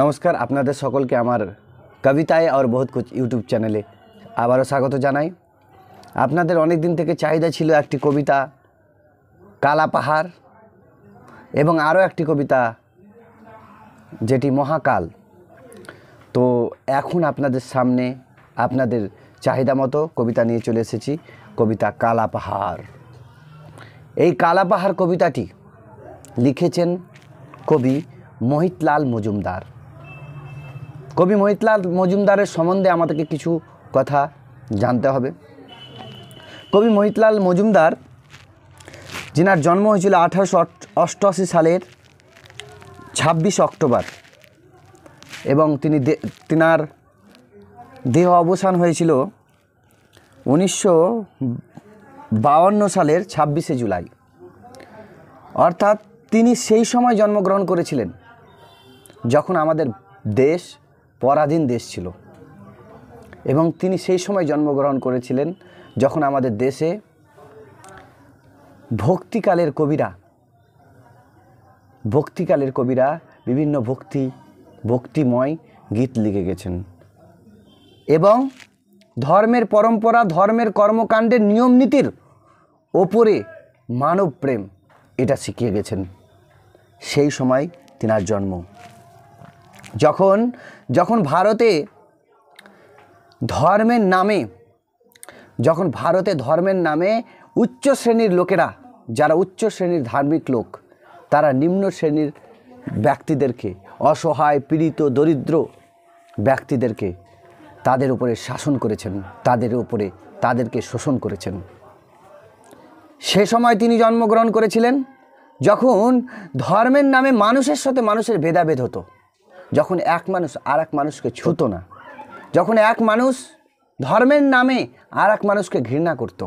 নমস্কার আপনাদের সকলকে আমার কবিতায় আর বহুত কিছু ইউটিউব চ্যানেলে আবারও স্বাগত জানাই আপনাদের অনেক দিন থেকে চাহিদা ছিল একটি কবিতা কালা পাহাড় এবং আরও একটি কবিতা যেটি মহাকাল তো এখন আপনাদের সামনে আপনাদের চাহিদা মতো কবিতা নিয়ে চলে এসেছি কবিতা কালা পাহাড় এই কালা পাহাড় কবিতাটি লিখেছেন কবি মোহিতলাল মজুমদার কবি মোহিতলাল মজুমদারের সম্বন্ধে আমাদেরকে কিছু কথা জানতে হবে কবি মোহিতলাল মজুমদার যিনার জন্ম হয়েছিল আঠারোশো অষ্টআশি সালের ছাব্বিশ অক্টোবর এবং তিনি তিনার দেহ অবসান হয়েছিল উনিশশো বাউন্ন সালের ছাব্বিশে জুলাই অর্থাৎ তিনি সেই সময় জন্মগ্রহণ করেছিলেন যখন আমাদের দেশ পরাধীন দেশ ছিল এবং তিনি সেই সময় জন্মগ্রহণ করেছিলেন যখন আমাদের দেশে ভক্তিকালের কবিরা ভক্তিকালের কবিরা বিভিন্ন ভক্তি ভক্তিময় গীত লিখে গেছেন এবং ধর্মের পরম্পরা ধর্মের কর্মকাণ্ডের নিয়ম নীতির ওপরে মানব প্রেম এটা শিখিয়ে গেছেন সেই সময় তিনার জন্ম যখন যখন ভারতে ধর্মের নামে যখন ভারতে ধর্মের নামে উচ্চ শ্রেণীর লোকেরা যারা উচ্চ শ্রেণীর ধার্মিক লোক তারা নিম্ন শ্রেণীর ব্যক্তিদেরকে অসহায় পীড়িত দরিদ্র ব্যক্তিদেরকে তাদের উপরে শাসন করেছেন তাদের উপরে তাদেরকে শোষণ করেছেন সে সময় তিনি জন্মগ্রহণ করেছিলেন যখন ধর্মের নামে মানুষের সাথে মানুষের ভেদাভেদ হতো যখন এক মানুষ আর এক মানুষকে ছুত না যখন এক মানুষ ধর্মের নামে আর এক মানুষকে ঘৃণা করত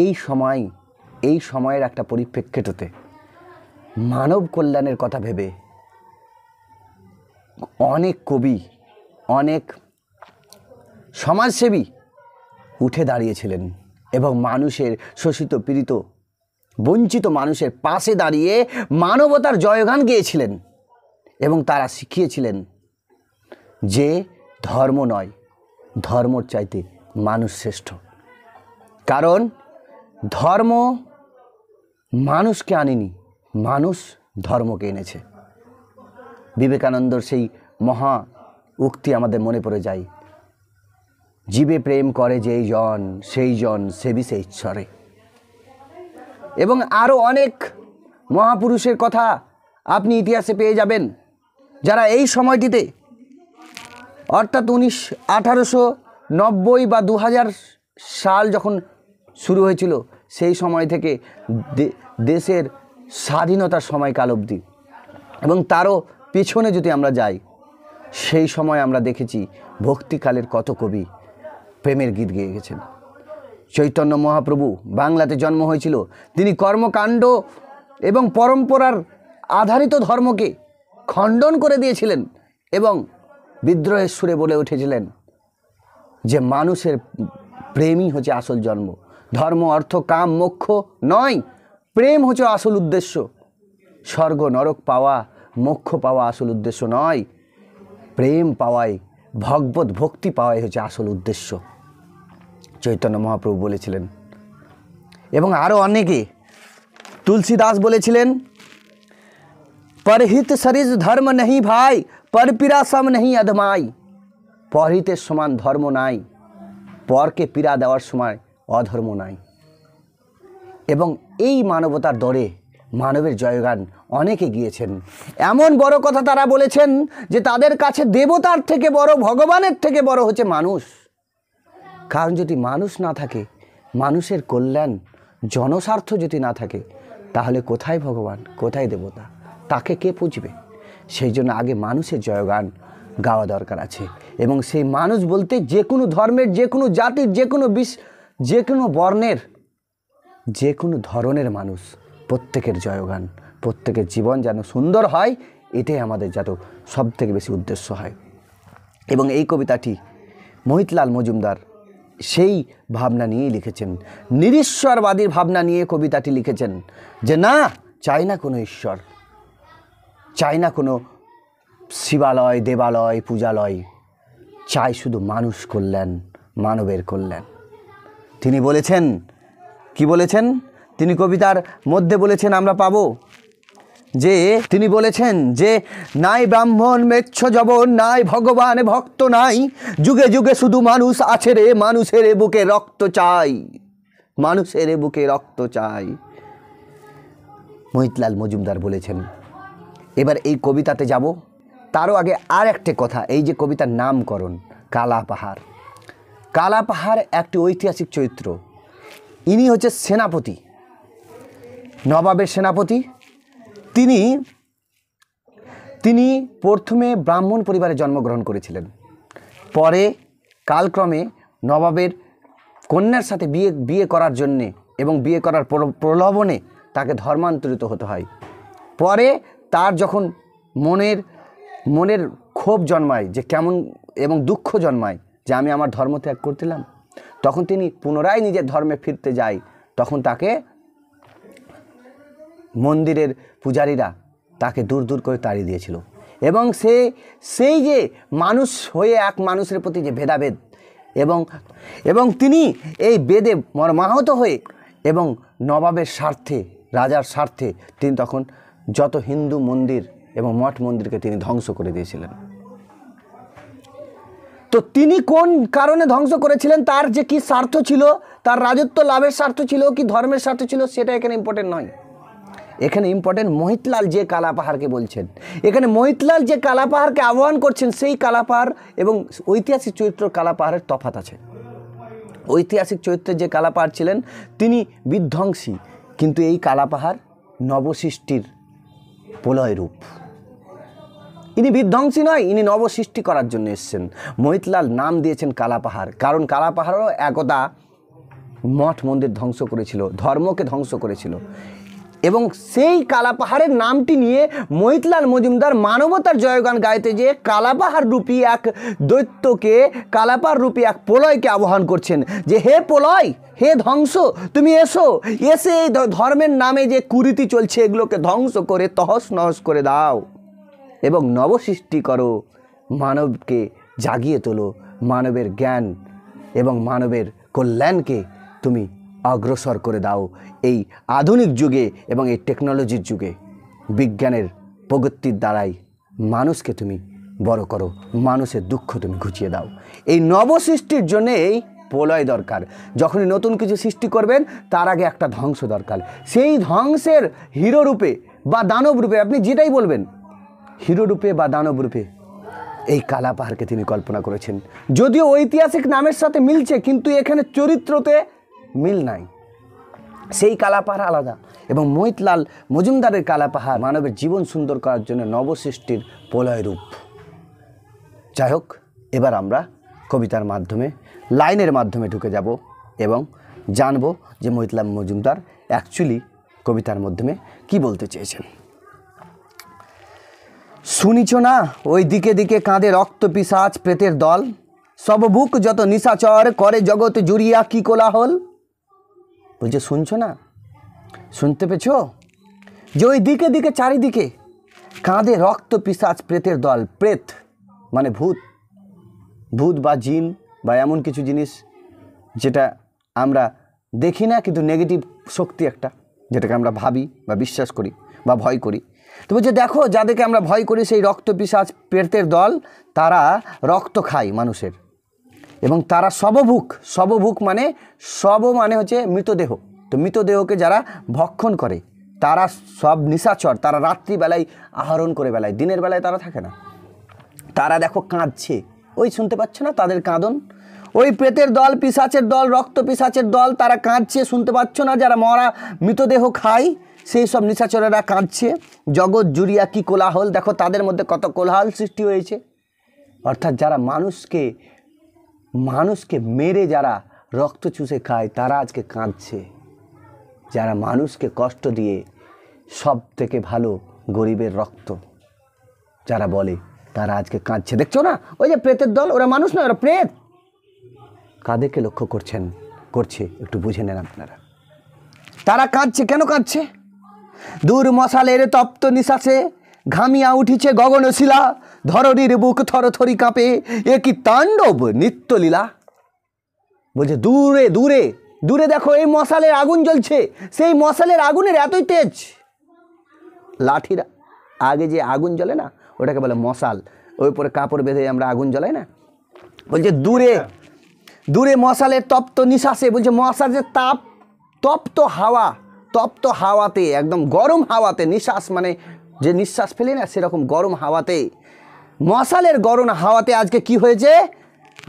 এই সময় এই সময়ের একটা পরিপ্রেক্ষিততে মানব কল্যাণের কথা ভেবে অনেক কবি অনেক সমাজসেবী উঠে দাঁড়িয়েছিলেন এবং মানুষের শোষিত পীড়িত বঞ্চিত মানুষের পাশে দাঁড়িয়ে মানবতার জয়গান গিয়েছিলেন এবং তারা শিখিয়েছিলেন যে ধর্ম নয় ধর্মর চাইতে মানুষ শ্রেষ্ঠ কারণ ধর্ম মানুষকে আনেনি মানুষ ধর্মকে এনেছে বিবেকানন্দর সেই মহা উক্তি আমাদের মনে পড়ে যায় জীবে প্রেম করে যেই জন সেই জন সেবি সেই ঈশ্বরে এবং আরও অনেক মহাপুরুষের কথা আপনি ইতিহাসে পেয়ে যাবেন যারা এই সময়টিতে অর্থাৎ উনিশ আঠারোশো নব্বই বা দু সাল যখন শুরু হয়েছিল সেই সময় থেকে দেশের স্বাধীনতার সময়কাল অবধি এবং তারও পেছনে যদি আমরা যাই সেই সময় আমরা দেখেছি ভক্তিকালের কত কবি প্রেমের গীত গেয়ে গেছেন চৈতন্য মহাপ্রভু বাংলাতে জন্ম হয়েছিল তিনি কর্মকাণ্ড এবং পরম্পরার আধারিত ধর্মকে খণ্ডন করে দিয়েছিলেন এবং বিদ্রোহের সুরে বলে উঠেছিলেন যে মানুষের প্রেমই হচ্ছে আসল জন্ম ধর্ম অর্থ কাম মোক্ষ নয় প্রেম হচ্ছে আসল উদ্দেশ্য স্বর্গ নরক পাওয়া মোক্ষ পাওয়া আসল উদ্দেশ্য নয় প্রেম পাওয়াই ভগবত ভক্তি পাওয়াই হচ্ছে আসল উদ্দেশ্য চৈতন্য মহাপ্রভু বলেছিলেন এবং আরও অনেকে তুলসীদাস বলেছিলেন परहित सरिज ধর্ম नहीं ভাই পরপীড়া সম नहीं অধমাই পরহিতের সমান ধর্ম নাই পরকে পীড়া দেওয়ার সময় অধর্ম নাই এবং এই মানবতার দরে মানবের জয়গান অনেকে গিয়েছেন এমন বড় কথা তারা বলেছেন যে তাদের কাছে দেবতার থেকে বড় ভগবানের থেকে বড় হচ্ছে মানুষ কারণ যদি মানুষ না থাকে মানুষের কল্যাণ জনস্বার্থ যদি না থাকে তাহলে কোথায় ভগবান কোথায় দেবতা তাকে কে পুজবে সেই জন্য আগে মানুষের জয়গান গাওয়া দরকার আছে এবং সেই মানুষ বলতে যে কোনো ধর্মের যে কোনো জাতির যে কোনো বিশ যে কোনো বর্ণের যে কোনো ধরনের মানুষ প্রত্যেকের জয়গান প্রত্যেকের জীবন যেন সুন্দর হয় এটাই আমাদের যত সব থেকে বেশি উদ্দেশ্য হয় এবং এই কবিতাটি মহিতলাল মজুমদার সেই ভাবনা নিয়েই লিখেছেন নিরীশ্বরবাদীর ভাবনা নিয়ে কবিতাটি লিখেছেন যে না চাই না কোনো ঈশ্বর চাই না কোনো শিবালয় দেবালয় পূজালয় চাই শুধু মানুষ করলেন মানবের করলেন তিনি বলেছেন কি বলেছেন তিনি কবিতার মধ্যে বলেছেন আমরা পাবো যে তিনি বলেছেন যে নাই ব্রাহ্মণ মেচ্ছ জবন নাই ভগবান ভক্ত নাই যুগে যুগে শুধু মানুষ আছে রে মানুষের বুকে রক্ত চাই মানুষের বুকে রক্ত চাই মহিতলাল মজুমদার বলেছেন এবার এই কবিতাতে যাব তারও আগে আর একটি কথা এই যে কবিতার নামকরণ কালা পাহাড় কালা পাহাড় একটি ঐতিহাসিক চরিত্র ইনি হচ্ছে সেনাপতি নবাবের সেনাপতি তিনি তিনি প্রথমে ব্রাহ্মণ পরিবারে জন্মগ্রহণ করেছিলেন পরে কালক্রমে নবাবের কন্যার সাথে বিয়ে বিয়ে করার জন্যে এবং বিয়ে করার প্রলোভনে তাকে ধর্মান্তরিত হতে হয় পরে তার যখন মনের মনের ক্ষোভ জন্মায় যে কেমন এবং দুঃখ জন্মায় যে আমি আমার ধর্ম ত্যাগ করতেলাম তখন তিনি পুনরায় নিজের ধর্মে ফিরতে যায় তখন তাকে মন্দিরের পূজারীরা তাকে দূর দূর করে তাড়িয়ে দিয়েছিল এবং সে সেই যে মানুষ হয়ে এক মানুষের প্রতি যে ভেদাভেদ এবং এবং তিনি এই বেদে মর্মাহত হয়ে এবং নবাবের স্বার্থে রাজার স্বার্থে তিনি তখন যত হিন্দু মন্দির এবং মঠ মন্দিরকে তিনি ধ্বংস করে দিয়েছিলেন তো তিনি কোন কারণে ধ্বংস করেছিলেন তার যে কি স্বার্থ ছিল তার রাজত্ব লাভের স্বার্থ ছিল কি ধর্মের স্বার্থ ছিল সেটা এখানে ইম্পর্টেন্ট নয় এখানে ইম্পর্টেন্ট মহিতলাল যে কালাপাহাড়কে বলছেন এখানে মহিতলাল যে কালাপাহাড়কে আহ্বান করছেন সেই কালাপাহাড় এবং ঐতিহাসিক চরিত্র কালাপাহাড়ের তফাত আছে ঐতিহাসিক চরিত্রের যে কালাপাহাড় ছিলেন তিনি বিধ্বংসী কিন্তু এই কালাপাহাড় নবসৃষ্টির প্রলয় রূপ ইনি বিধ্বংসী নয় ইনি নবসৃষ্টি করার জন্য এসছেন মহিতলাল নাম দিয়েছেন কালাপাহাড় কারণ কালাপাহাড়ও একদা মঠ মন্দির ধ্বংস করেছিল ধর্মকে ধ্বংস করেছিল এবং সেই কালাপাহাড়ের নামটি নিয়ে মহিতলাল মজুমদার মানবতার জয়গান গাইতে যে কালাপাহাড় রূপী এক দৈত্যকে কালাপাহাড় রূপী এক প্রলয়কে আহ্বান করছেন যে হে প্রলয় হে ধ্বংস তুমি এসো এসে এই ধর্মের নামে যে কুরীতি চলছে এগুলোকে ধ্বংস করে তহস নহস করে দাও এবং নবসৃষ্টি করো মানবকে জাগিয়ে তোলো মানবের জ্ঞান এবং মানবের কল্যাণকে তুমি অগ্রসর করে দাও এই আধুনিক যুগে এবং এই টেকনোলজির যুগে বিজ্ঞানের প্রগতির দ্বারাই মানুষকে তুমি বড় করো মানুষের দুঃখ তুমি ঘুচিয়ে দাও এই নবসৃষ্টির জন্যে এই প্রলয় দরকার যখনই নতুন কিছু সৃষ্টি করবেন তার আগে একটা ধ্বংস দরকার সেই ধ্বংসের হিরো রূপে বা দানব রূপে আপনি যেটাই বলবেন হিরো রূপে বা দানব রূপে এই কালা পাহাড়কে তিনি কল্পনা করেছেন যদিও ঐতিহাসিক নামের সাথে মিলছে কিন্তু এখানে চরিত্রতে মিল নাই সেই কালাপাহাড় আলাদা এবং মহিতলাল মজুমদারের কালাপাহাড় মানবের জীবন সুন্দর করার জন্য নবসৃষ্টির প্রলয় রূপ যাই হোক এবার আমরা কবিতার মাধ্যমে লাইনের মাধ্যমে ঢুকে যাব এবং জানব যে মহিতলাল মজুমদার অ্যাকচুয়ালি কবিতার মাধ্যমে কি বলতে চেয়েছেন শুনিছ না ওই দিকে দিকে কাঁদে রক্ত পিসাজ প্রেতের দল সব বুক যত নিশাচর করে জগৎ জুড়িয়া কি কোলাহল বলছে শুনছো না শুনতে পেছো যে ওই দিকে দিকে চারিদিকে কাঁধে রক্ত পিসাজ প্রেতের দল প্রেত মানে ভূত ভূত বা জিন বা এমন কিছু জিনিস যেটা আমরা দেখি না কিন্তু নেগেটিভ শক্তি একটা যেটাকে আমরা ভাবি বা বিশ্বাস করি বা ভয় করি তো বলছে দেখো যাদেরকে আমরা ভয় করি সেই রক্ত পিসাজ প্রেতের দল তারা রক্ত খায় মানুষের এবং তারা শবভুক শবভুক মানে শব মানে হচ্ছে মৃতদেহ তো মৃতদেহকে যারা ভক্ষণ করে তারা সব নিশাচর তারা রাত্রিবেলায় আহরণ করে বেলায় দিনের বেলায় তারা থাকে না তারা দেখো কাঁদছে ওই শুনতে পাচ্ছ না তাদের কাঁদন ওই প্রেতের দল পিসাচের দল রক্ত পিসাচের দল তারা কাঁদছে শুনতে পাচ্ছ না যারা মরা মৃতদেহ খায় সেই সব নিশাচরেরা কাঁদছে জগৎ জুড়িয়া কি কোলাহল দেখো তাদের মধ্যে কত কোলাহল সৃষ্টি হয়েছে অর্থাৎ যারা মানুষকে মানুষকে মেরে যারা রক্ত চুষে খায় তারা আজকে কাঁদছে যারা মানুষকে কষ্ট দিয়ে সব থেকে ভালো গরিবের রক্ত যারা বলে তারা আজকে কাঁদছে দেখছো না ওই যে প্রেতের দল ওরা মানুষ নয় ওরা প্রেত কাদেরকে লক্ষ্য করছেন করছে একটু বুঝে নেন আপনারা তারা কাঁদছে কেন কাঁদছে দূর মশালের তপ্ত নিশাসে ঘামিয়া উঠিছে গগনশিলা ধরনির বুক থরথরি কাঁপে এ কি তাণ্ডব নিত্যলীলা বলছে দূরে দূরে দূরে দেখো এই মশালের আগুন জ্বলছে সেই মশালের আগুনের এতই তেজ লাঠিরা আগে যে আগুন জ্বলে না ওটাকে বলে মশাল ওই পরে কাপড় বেঁধে আমরা আগুন জ্বলাই না বলছে দূরে দূরে মশালের তপ্ত নিঃশ্বাসে বলছে যে তাপ তপ্ত হাওয়া তপ্ত হাওয়াতে একদম গরম হাওয়াতে নিঃশ্বাস মানে যে নিঃশ্বাস ফেলি না সেরকম গরম হাওয়াতে মশালের গরম হাওয়াতে আজকে কি হয়েছে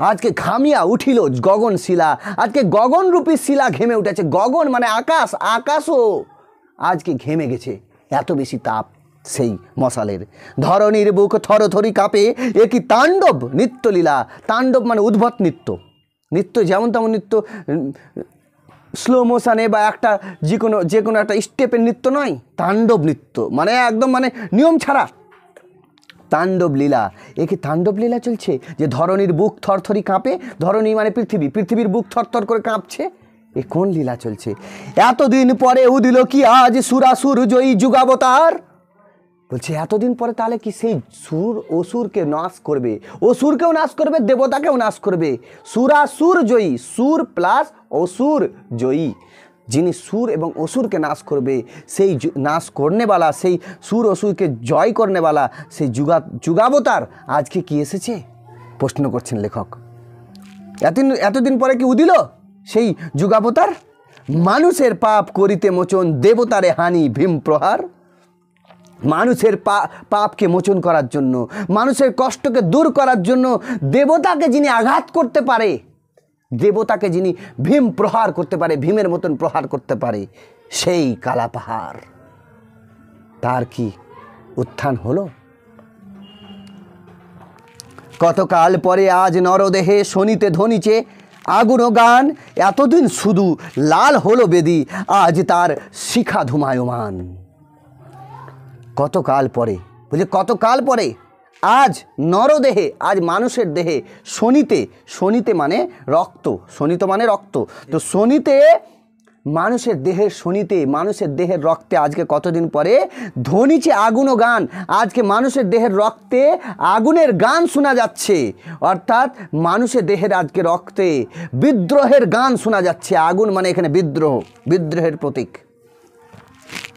আজকে ঘামিয়া উঠিল গগন শিলা আজকে গগনরূপী শিলা ঘেমে উঠেছে গগন মানে আকাশ আকাশও আজকে ঘেমে গেছে এত বেশি তাপ সেই মশালের ধরনীর বুক থরথরি কাঁপে এ কি তাণ্ডব নৃত্যলীলা তাণ্ডব মানে উদ্ভত নৃত্য নৃত্য যেমন তেমন নৃত্য স্লো মোশানে বা একটা যে কোনো যে কোনো একটা স্টেপের নৃত্য নয় তাণ্ডব নৃত্য মানে একদম মানে নিয়ম ছাড়া তাণ্ডব লীলা এ কি তাণ্ডব লীলা চলছে যে ধরনীর বুক থরথরি কাঁপে ধরনী মানে পৃথিবী পৃথিবীর বুক থরথর করে কাঁপছে এ কোন লীলা চলছে এতদিন পরে উদিল কি আজ সুরাসুর জয়ী যুগাবতার বলছে এতদিন পরে তাহলে কি সেই সুর অসুরকে নাশ করবে অসুরকেও নাশ করবে দেবতাকেও নাশ করবে সুরাসুর জয়ী সুর প্লাস অসুর জয়ী যিনি সুর এবং অসুরকে নাশ করবে সেই নাশ করনেওয়ালা সেই সুর অসুরকে জয় করনেওয়ালা সেই যুগা যুগাবতার আজকে কি এসেছে প্রশ্ন করছেন লেখক এতদিন এতদিন পরে কি উদিল সেই যুগাবতার মানুষের পাপ করিতে মোচন দেবতারে হানি ভীম প্রহার মানুষের পাপকে মোচন করার জন্য মানুষের কষ্টকে দূর করার জন্য দেবতাকে যিনি আঘাত করতে পারে দেবতাকে যিনি ভীম প্রহার করতে পারে ভীমের মতন প্রহার করতে পারে সেই কালা পাহাড় তার কি উত্থান হলো কতকাল পরে আজ নরদেহে শনিতে ধনিচে আগুন গান এতদিন শুধু লাল হলো বেদি আজ তার শিখা ধুমায়মান কতকাল পরে বলছে কতকাল পরে আজ নরদেহে আজ মানুষের দেহে শনিতে শনিতে মানে রক্ত শনিত মানে রক্ত তো শনিতে মানুষের দেহের শনিতে মানুষের দেহের রক্তে আজকে কতদিন পরে ধ্বনিছে আগুন ও গান আজকে মানুষের দেহের রক্তে আগুনের গান শোনা যাচ্ছে অর্থাৎ মানুষের দেহের আজকে রক্তে বিদ্রোহের গান শোনা যাচ্ছে আগুন মানে এখানে বিদ্রোহ বিদ্রোহের প্রতীক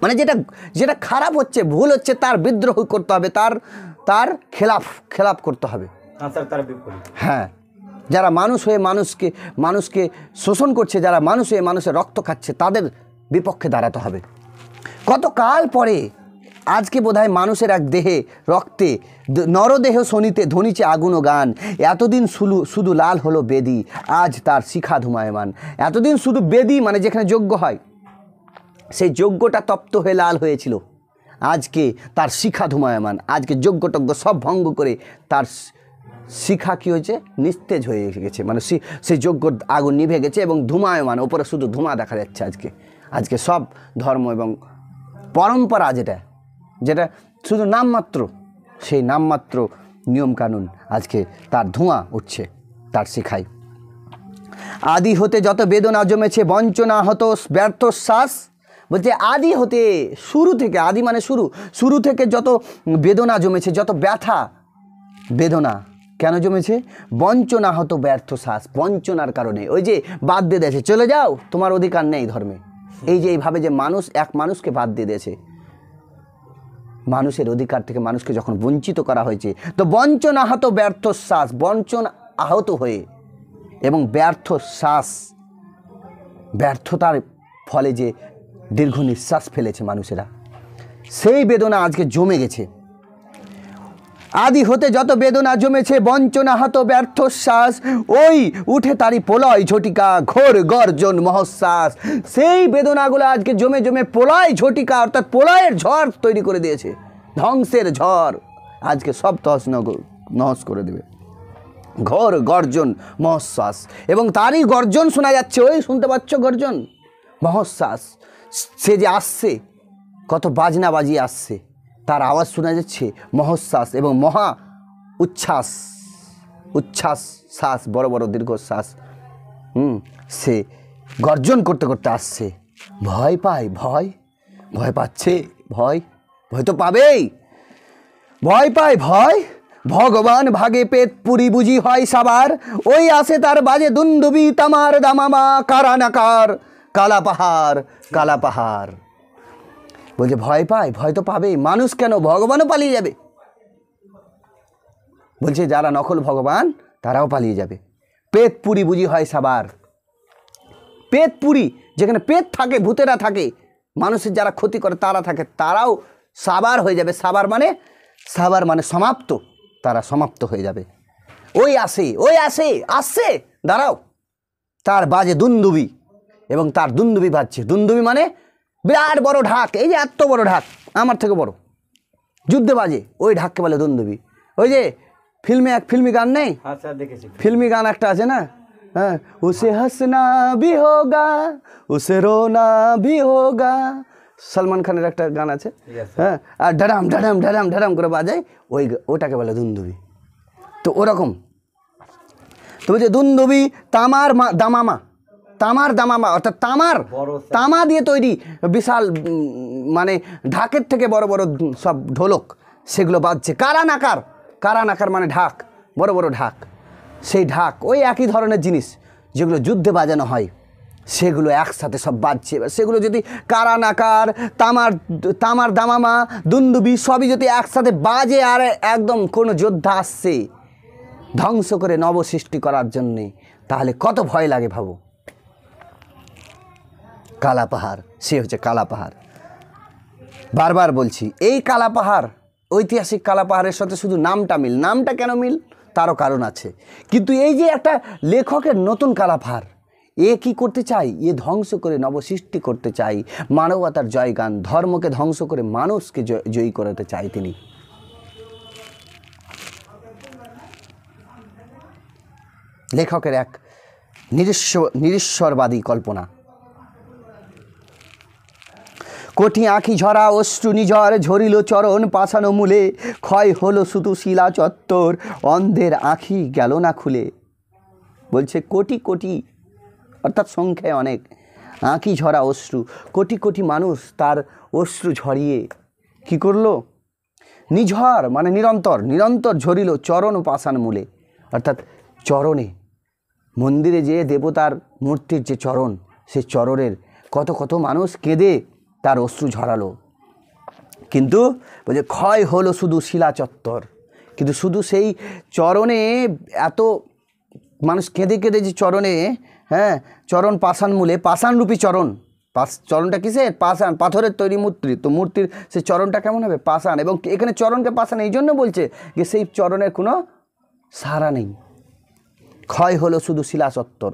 মানে যেটা যেটা খারাপ হচ্ছে ভুল হচ্ছে তার বিদ্রোহ করতে হবে তার তার খেলাফ খেলাফ করতে হবে হ্যাঁ যারা মানুষ হয়ে মানুষকে মানুষকে শোষণ করছে যারা মানুষ হয়ে মানুষের রক্ত খাচ্ছে তাদের বিপক্ষে দাঁড়াতে হবে কতকাল পরে আজকে বোধহয় মানুষের এক দেহে রক্তে নরদেহ শনিতে ধনিছে আগুন গান এতদিন শুধু শুধু লাল হলো বেদি আজ তার শিখা ধুমায়মান এতদিন শুধু বেদি মানে যেখানে যোগ্য হয় সেই যজ্ঞটা তপ্ত হয়ে লাল হয়েছিল আজকে তার শিখা ধুমায়মান আজকে যজ্ঞটজ্ঞ সব ভঙ্গ করে তার শিখা কী হয়েছে নিস্তেজ হয়ে গেছে মানে সেই যজ্ঞ আগুন নিভে গেছে এবং ধুমায়মান ওপরে শুধু ধুমা দেখা যাচ্ছে আজকে আজকে সব ধর্ম এবং পরম্পরা যেটা যেটা শুধু নামমাত্র সেই নামমাত্র নিয়মকানুন আজকে তার ধোঁয়া উঠছে তার শিখায় আদি হতে যত বেদনা জমেছে বঞ্চনা হত ব্যর্থ শ্বাস বলছে আদি হতে শুরু থেকে আদি মানে শুরু শুরু থেকে যত বেদনা জমেছে যত ব্যথা বেদনা কেন জমেছে বঞ্চনা হতো ব্যর্থ শ্বাস বঞ্চনার কারণে ওই যে বাদ দিয়ে দিয়েছে চলে যাও তোমার অধিকার নেই ধর্মে এই যে এইভাবে যে মানুষ এক মানুষকে বাদ দিয়ে দিয়েছে মানুষের অধিকার থেকে মানুষকে যখন বঞ্চিত করা হয়েছে তো বঞ্চন আহত ব্যর্থ শ্বাস বঞ্চন আহত হয়ে এবং ব্যর্থ শ্বাস ব্যর্থতার ফলে যে দীর্ঘ নিঃশ্বাস ফেলেছে মানুষেরা সেই বেদনা আজকে জমে গেছে আদি হতে যত বেদনা জমেছে বঞ্চনা হাত ব্যর্থ শ্বাস ওই উঠে তারি পোলয় ঝটিকা ঘোর গর্জন মহশ্বাস সেই বেদনাগুলো আজকে জমে জমে পোলয় ঝটিকা অর্থাৎ পোলয়ের ঝড় তৈরি করে দিয়েছে ধ্বংসের ঝড় আজকে সব তহস নহস করে দেবে ঘোর গর্জন মহশ্বাস এবং তারই গর্জন শোনা যাচ্ছে ওই শুনতে পাচ্ছ গর্জন মহশ্বাস সে যে আসছে কত বাজনা বাজিয়ে আসছে তার আওয়াজ শোনা যাচ্ছে মহোশ্বাস এবং মহা উচ্ছ্বাস উচ্ছ্বাস শ্বাস বড় বড় দীর্ঘশ্বাস হুম সে গর্জন করতে করতে আসছে ভয় পায় ভয় ভয় পাচ্ছে ভয় ভয় তো পাবেই ভয় পায় ভয় ভগবান ভাগে পেত পুরী বুঝি হয় সাবার ওই আসে তার বাজে দুন্দুবি তামার দামামা কারানাকার কালা পাহাড় কালা পাহাড় বলছে ভয় পায় ভয় তো পাবেই মানুষ কেন ভগবানও পালিয়ে যাবে বলছে যারা নকল ভগবান তারাও পালিয়ে যাবে পেত পুরী বুঝি হয় সাবার পেত পুরী যেখানে পেত থাকে ভূতেরা থাকে মানুষের যারা ক্ষতি করে তারা থাকে তারাও সাবার হয়ে যাবে সাবার মানে সাবার মানে সমাপ্ত তারা সমাপ্ত হয়ে যাবে ওই আসে ওই আসে আসছে দাঁড়াও তার বাজে দুন্দুবি এবং তার দুন্দুবি বাজছে দুন্দুবি মানে বিরাট বড় ঢাক এই যে এত বড় ঢাক আমার থেকে বড় যুদ্ধে বাজে ওই ঢাককে বলে দুন্দুবি ওই যে ফিল্মে এক ফিল্মি গান নেই হ্যাঁ ফিল্মি গান একটা আছে না হ্যাঁ উসে হাসনা বি হোগা উসে রোনা ভি হোগা সলমান খানের একটা গান আছে হ্যাঁ আর ডারাম ডারাম ডারাম ডারাম করে বাজায় ওই ওটাকে বলে দুন্দুবি তো ওরকম তো বলছে দুন্দুবি তামার মা দামামা তামার দামা অর্থাৎ তামার তামা দিয়ে তৈরি বিশাল মানে ঢাকের থেকে বড় বড় সব ঢোলক সেগুলো বাজছে কারানাকার কারানাকার মানে ঢাক বড় বড় ঢাক সেই ঢাক ওই একই ধরনের জিনিস যেগুলো যুদ্ধে বাজানো হয় সেগুলো একসাথে সব বাজছে এবার সেগুলো যদি নাকার তামার তামার দামামা দুন্দুবি সবই যদি একসাথে বাজে আর একদম কোনো যোদ্ধা আসছে ধ্বংস করে নবসৃষ্টি করার জন্যে তাহলে কত ভয় লাগে ভাবো কালা পাহাড় সে হচ্ছে কালা পাহাড় বারবার বলছি এই কালা পাহাড় ঐতিহাসিক কালা পাহাড়ের সাথে শুধু নামটা মিল নামটা কেন মিল তারও কারণ আছে কিন্তু এই যে একটা লেখকের নতুন কালা পাহাড় এ কি করতে চাই এ ধ্বংস করে নবসৃষ্টি করতে চাই মানবতার জয়গান ধর্মকে ধ্বংস করে মানুষকে জয়ী করাতে চাই তিনি লেখকের এক নিরস্ব নিরীশ্বরবাদী কল্পনা কোটি আঁখি ঝরা অশ্রু নিঝর ঝরিল চরণ পাছানো মূলে ক্ষয় হলো শুধু শিলা চত্বর অন্ধের আঁখি গেল না খুলে বলছে কোটি কোটি অর্থাৎ সংখ্যায় অনেক আঁকি ঝরা অশ্রু কোটি কোটি মানুষ তার অশ্রু ঝরিয়ে কি করলো নিঝর মানে নিরন্তর নিরন্তর ঝরিল চরণ পাশান মূলে অর্থাৎ চরণে মন্দিরে যে দেবতার মূর্তির যে চরণ সে চরণের কত কত মানুষ কেঁদে তার অশ্রু ঝরালো কিন্তু বলছে ক্ষয় হলো শুধু শিলা চত্বর কিন্তু শুধু সেই চরণে এত মানুষ কেঁদে কেঁদে যে চরণে হ্যাঁ চরণ পাষাণ মূলে পাষাণরূপী চরণ পাশ চরণটা কিসের পাষাণ পাথরের তৈরি মূর্তি তো মূর্তির সেই চরণটা কেমন হবে পাষাণ এবং এখানে চরণকে পাষাণ এই জন্য বলছে যে সেই চরণের কোনো সারা নেই ক্ষয় হলো শুধু শিলা চত্বর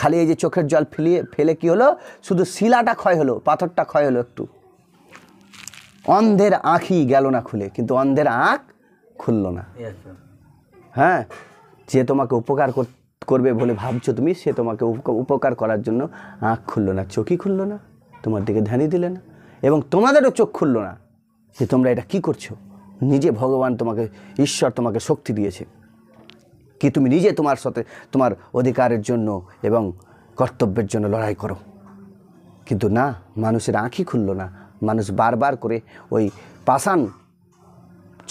খালি এই যে চোখের জল ফেলিয়ে ফেলে কি হলো শুধু শিলাটা ক্ষয় হলো পাথরটা ক্ষয় হলো একটু অন্ধের আঁখি গেল না খুলে কিন্তু অন্ধের আঁখ খুলল না হ্যাঁ যে তোমাকে উপকার করবে বলে ভাবছো তুমি সে তোমাকে উপকার করার জন্য আঁখ খুললো না চোখই খুললো না তোমার দিকে ধ্যানই দিলে না এবং তোমাদেরও চোখ খুললো না যে তোমরা এটা কি করছো নিজে ভগবান তোমাকে ঈশ্বর তোমাকে শক্তি দিয়েছে কি তুমি নিজে তোমার সাথে তোমার অধিকারের জন্য এবং কর্তব্যের জন্য লড়াই করো কিন্তু না মানুষের আঁখি খুলল না মানুষ বারবার করে ওই পাষাণ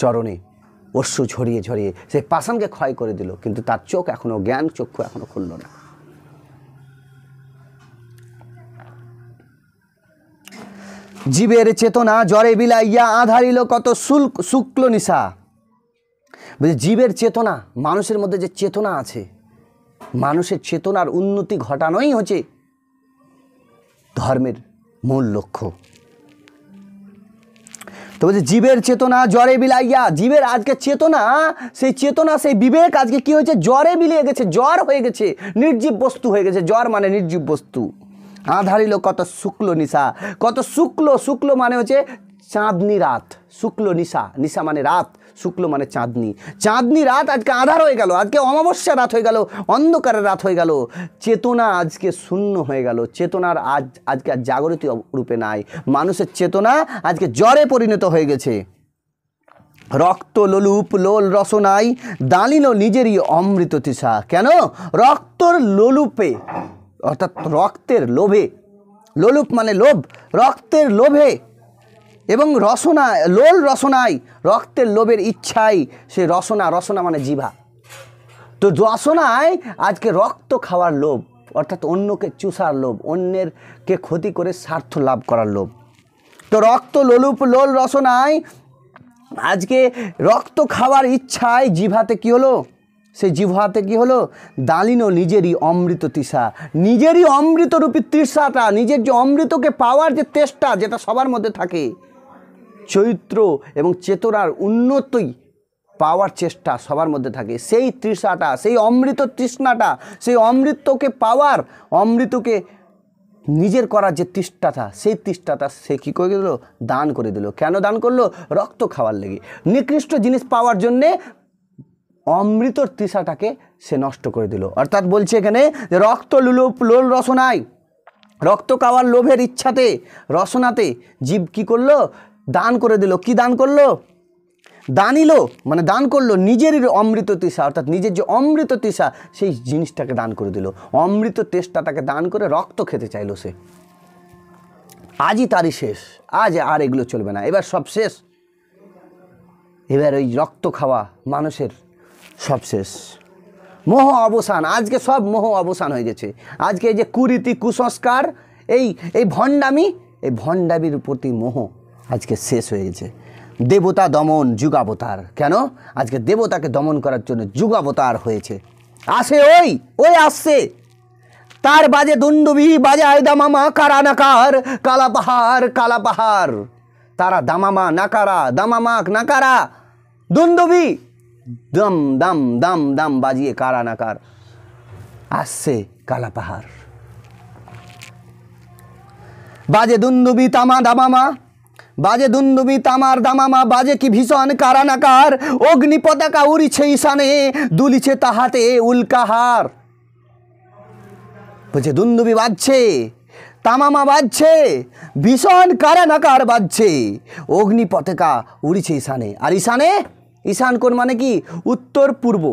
চরণে অশ্রু ঝরিয়ে ঝরিয়ে সেই পাষাণকে ক্ষয় করে দিল কিন্তু তার চোখ এখনও জ্ঞান চক্ষু এখনও খুলল না জীবের চেতনা জ্বরে বিলাইয়া আধারিল কত শুল্ক শুক্ল নিশা বলছি জীবের চেতনা মানুষের মধ্যে যে চেতনা আছে মানুষের চেতনার উন্নতি ঘটানোই হচ্ছে ধর্মের মূল লক্ষ্য তো বলছে জীবের চেতনা জ্বরে বিলাইয়া জীবের আজকে চেতনা সেই চেতনা সেই বিবেক আজকে কি হয়েছে জ্বরে বিলিয়ে গেছে জ্বর হয়ে গেছে নির্জীব বস্তু হয়ে গেছে জ্বর মানে নির্জীব বস্তু আধারিল কত শুক্ল নিশা কত শুক্ল শুক্ল মানে হচ্ছে চাঁদনি রাত শুক্ল নিশা নিশা মানে রাত শুক্ল মানে চাঁদনি চাঁদনি রাত আজকে আধার হয়ে গেল আজকে অমাবস্যা রাত হয়ে গেল অন্ধকারের রাত হয়ে গেল চেতনা আজকে শূন্য হয়ে গেল চেতনার আজ আজকে আর জাগরিত রূপে নাই মানুষের চেতনা আজকে জ্বরে পরিণত হয়ে গেছে রক্ত লোলুপ লোল রসনাই দালিল নিজেরই অমৃত তৃষা কেন রক্তর লোলুপে অর্থাৎ রক্তের লোভে লোলুপ মানে লোভ রক্তের লোভে এবং রসনা লোল রসনায় রক্তের লোভের ইচ্ছাই সে রসনা রসনা মানে জিভা তো রসনায় আজকে রক্ত খাওয়ার লোভ অর্থাৎ অন্যকে চুষার লোভ কে ক্ষতি করে স্বার্থ লাভ করার লোভ তো রক্ত লোলুপ লোল রসনায় আজকে রক্ত খাওয়ার ইচ্ছায় জিভাতে কি হলো সে জিভাতে কি হলো দালিনো নিজেরই অমৃত তৃষা নিজেরই অমৃতরূপী তৃষাটা নিজের যে অমৃতকে পাওয়ার যে তেষ্টা যেটা সবার মধ্যে থাকে চৈত্র এবং চেতনার উন্নতই পাওয়ার চেষ্টা সবার মধ্যে থাকে সেই তৃষাটা সেই অমৃত তৃষ্ণাটা সেই অমৃতকে পাওয়ার অমৃতকে নিজের করার যে তৃষ্ঠাটা সেই তৃষ্ঠাটা সে কী করে দিল দান করে দিল কেন দান করলো রক্ত খাওয়ার লেগে নিকৃষ্ট জিনিস পাওয়ার জন্যে অমৃতর তৃষাটাকে সে নষ্ট করে দিল অর্থাৎ বলছে এখানে যে রক্ত লুলোপ লোল রসনায় রক্ত খাওয়ার লোভের ইচ্ছাতে রসনাতে জীব কি করলো দান করে দিল কি দান করলো দানিল মানে দান করলো নিজের অমৃত তৃষা অর্থাৎ নিজের যে অমৃত তৃষা সেই জিনিসটাকে দান করে দিল অমৃত তেষ্টাটাকে দান করে রক্ত খেতে চাইলো সে আজই তারই শেষ আজ আর এগুলো চলবে না এবার সব শেষ এবার ওই রক্ত খাওয়া মানুষের সব শেষ মোহ অবসান আজকে সব মোহ অবসান হয়ে গেছে আজকে এই যে কুরীতি কুসংস্কার এই এই ভণ্ডামি এই ভণ্ডামির প্রতি মোহ আজকে শেষ হয়ে গেছে দেবতা দমন যুগাবতার কেন আজকে দেবতাকে দমন করার জন্য যুগাবতার হয়েছে আসে ওই ওই আসছে তার বাজে দণ্ডবি বাজে দামামা কারা নাকার কালা পাহাড় কালা পাহাড় তারা দামামা নাকারা দামামাক নাকারা দণ্ডবি দম দাম দাম দাম বাজিয়ে কারা নাকার আসছে কালা পাহাড় বাজে দুন্দুবি তামা দামামা বাজে দুন্দুমি তামার দামামা বাজে কি ভীষণ কারানাকার অগ্নি পতাকা উড়িছে ঈশানে দুলিছে তাহাতে উল্কাহার বলছে দুন্দুমি বাজছে তামামা বাজছে ভীষণ কারানাকার বাজছে অগ্নি পতাকা উড়িছে ঈশানে আর ঈশানে ঈশান কোন মানে কি উত্তর পূর্ব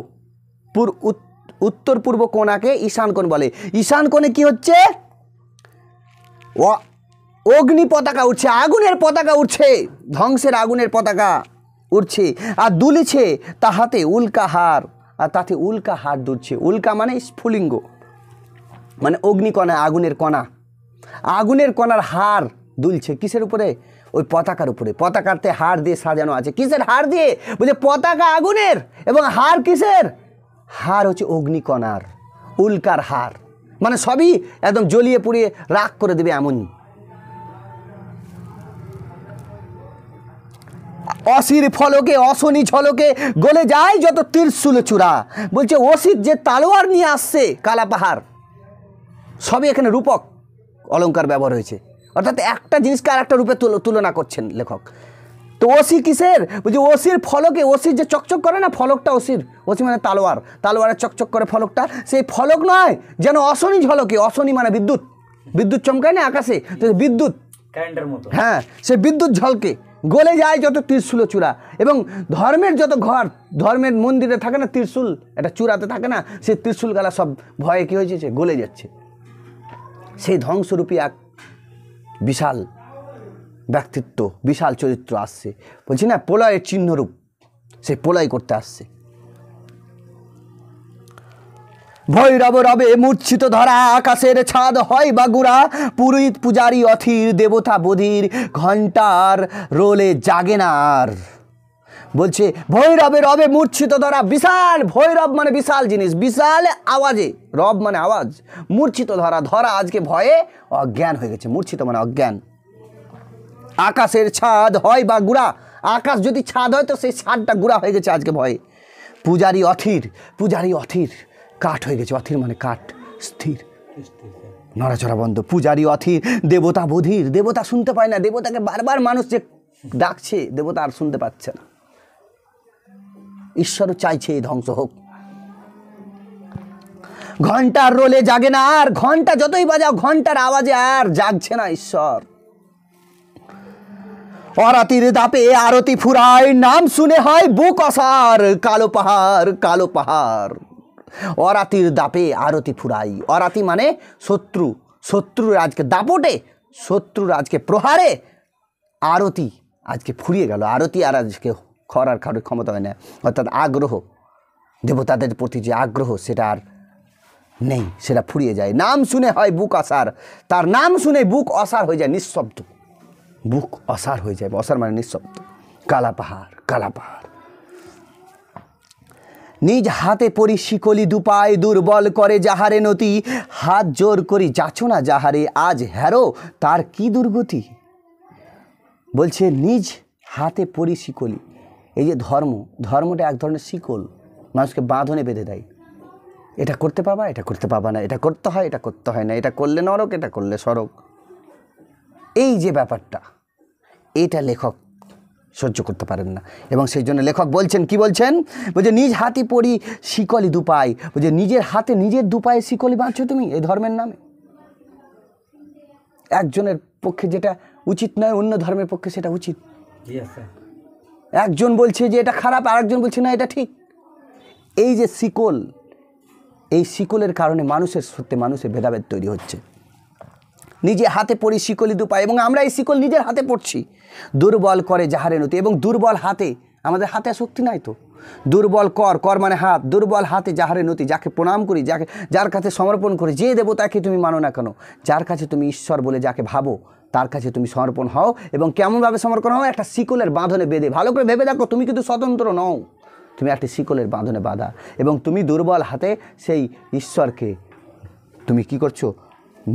উত্তর পূর্ব কোণাকে ঈশান কোন বলে ঈশান কোণে কি হচ্ছে অগ্নি পতাকা উঠছে আগুনের পতাকা উঠছে ধ্বংসের আগুনের পতাকা উঠছে আর দুলিছে উল্কা হার আর তাতে উল্কা হার দুলছে উল্কা মানে স্ফুলিঙ্গ মানে অগ্নিকণা আগুনের কণা আগুনের কণার হার দুলছে কিসের উপরে ওই পতাকার উপরে পতাকাতে হার দিয়ে সাজানো আছে কিসের হার দিয়ে বুঝলে পতাকা আগুনের এবং হার কিসের হার হচ্ছে অগ্নিকণার উল্কার হার মানে সবই একদম জ্বলিয়ে পুড়িয়ে রাগ করে দেবে এমনই অসির ফলকে অশনি ছলকে গলে যায় যত তীরশুলো চূড়া বলছে অসির যে তালোয়ার নিয়ে আসছে কালা পাহাড় সবই এখানে রূপক অলঙ্কার ব্যবহার হয়েছে অর্থাৎ একটা জিনিসকে আর একটা রূপে তুলনা করছেন লেখক তো ওসি কিসের বলছি ওসির ফলকে ওসির যে চকচক করে না ফলকটা ওসির ওসি মানে তালোয়ার তালোয়ারের চকচক করে ফলকটা সেই ফলক নয় যেন অশনি ঝলকে অশনি মানে বিদ্যুৎ বিদ্যুৎ চমকায় না আকাশে তো বিদ্যুৎ হ্যাঁ সে বিদ্যুৎ ঝলকে গলে যায় যত ত্রিশূল চূড়া এবং ধর্মের যত ঘর ধর্মের মন্দিরে থাকে না ত্রিশূল একটা চূড়াতে থাকে না সেই ত্রিশূল গালা সব ভয়ে কী হয়েছে গলে যাচ্ছে সেই ধ্বংসরূপী এক বিশাল ব্যক্তিত্ব বিশাল চরিত্র আসছে বলছি না প্রলয়ের চিহ্নরূপ সে প্রলয় করতে আসছে ভৈরব রবে মূর্ছিত ধরা আকাশের ছাদ হয় বাগুড়া পুরোহিত পূজারী অথির দেবতা বধির ঘন্টার রোলে জাগে আর বলছে ভৈরবে রবে মূর্ছিত ধরা বিশাল ভৈরব মানে বিশাল জিনিস বিশাল আওয়াজে রব মানে আওয়াজ মূর্ছিত ধরা ধরা আজকে ভয়ে অজ্ঞান হয়ে গেছে মূর্ছিত মানে অজ্ঞান আকাশের ছাদ হয় বা গুড়া আকাশ যদি ছাদ হয় তো সেই ছাদটা গুড়া হয়ে গেছে আজকে ভয়ে পূজারী অথির পূজারী অথির কাঠ হয়ে গেছে অথির মানে কাঠ স্থির নড়াচড়া বন্ধ পূজারি অথির দেবতা বধির দেবতা শুনতে পায় না দেবতাকে বারবার মানুষ যে ডাকছে দেবতা আর শুনতে পাচ্ছে না ঈশ্বরও চাইছে এই ধ্বংস হোক ঘন্টার রোলে জাগে না আর ঘন্টা যতই বাজাও ঘন্টার আওয়াজে আর জাগছে না ঈশ্বর অরাতির দাপে আরতি ফুরায় নাম শুনে হয় বুক অসার কালো পাহাড় কালো পাহাড় অরাতির দাপে আরতি ফুরাই অরাতি মানে শত্রু শত্রুর আজকে দাপটে শত্রুর আজকে প্রহারে আরতি আজকে ফুরিয়ে গেল আরতি আর আজকে খরার খাওয়ার ক্ষমতা হয় না অর্থাৎ আগ্রহ দেবতাদের প্রতি যে আগ্রহ সেটা আর নেই সেটা ফুরিয়ে যায় নাম শুনে হয় বুক অসার তার নাম শুনে বুক অসার হয়ে যায় নিঃশব্দ বুক অসার হয়ে যায় অসার মানে নিঃশব্দ কালা পাহাড় কালা পাহাড় নিজ হাতে পরি শিকলি দুপায় দুর্বল করে যাহারে নতি হাত জোর করি না যাহারে আজ হ্যারো তার কি দুর্গতি বলছে নিজ হাতে পরি শিকলি এই যে ধর্ম ধর্মটা এক ধরনের শিকল মানুষকে বাঁধনে বেঁধে দেয় এটা করতে পাবা এটা করতে পাবা না এটা করতে হয় এটা করতে হয় না এটা করলে নরক এটা করলে সরক এই যে ব্যাপারটা এটা লেখক সহ্য করতে পারেন না এবং সেই জন্য লেখক বলছেন কি বলছেন বলছে নিজ হাতি পড়ি শিকলি দুপায় বলছে নিজের হাতে নিজের দুপায়ে শিকলি বাঁচছো তুমি এই ধর্মের নামে একজনের পক্ষে যেটা উচিত নয় অন্য ধর্মের পক্ষে সেটা উচিত একজন বলছে যে এটা খারাপ আর একজন বলছে না এটা ঠিক এই যে শিকল এই শিকলের কারণে মানুষের সত্যি মানুষের ভেদাভেদ তৈরি হচ্ছে নিজে হাতে পড়ি দু পায় এবং আমরা এই শিকল নিজের হাতে পড়ছি দুর্বল করে যাহারে নতি এবং দুর্বল হাতে আমাদের হাতে শক্তি নাই তো দুর্বল কর কর মানে হাত দুর্বল হাতে যাহারে নতি যাকে প্রণাম করি যাকে যার কাছে সমর্পণ করি যে দেবতাকে তুমি মানো না কেন যার কাছে তুমি ঈশ্বর বলে যাকে ভাবো তার কাছে তুমি সমর্পণ হও এবং কেমনভাবে সমর্পণ হও একটা শিকলের বাঁধনে বেঁধে ভালো করে ভেবে দেখো তুমি কিন্তু স্বতন্ত্র নও তুমি একটি শিকলের বাঁধনে বাঁধা এবং তুমি দুর্বল হাতে সেই ঈশ্বরকে তুমি কি করছো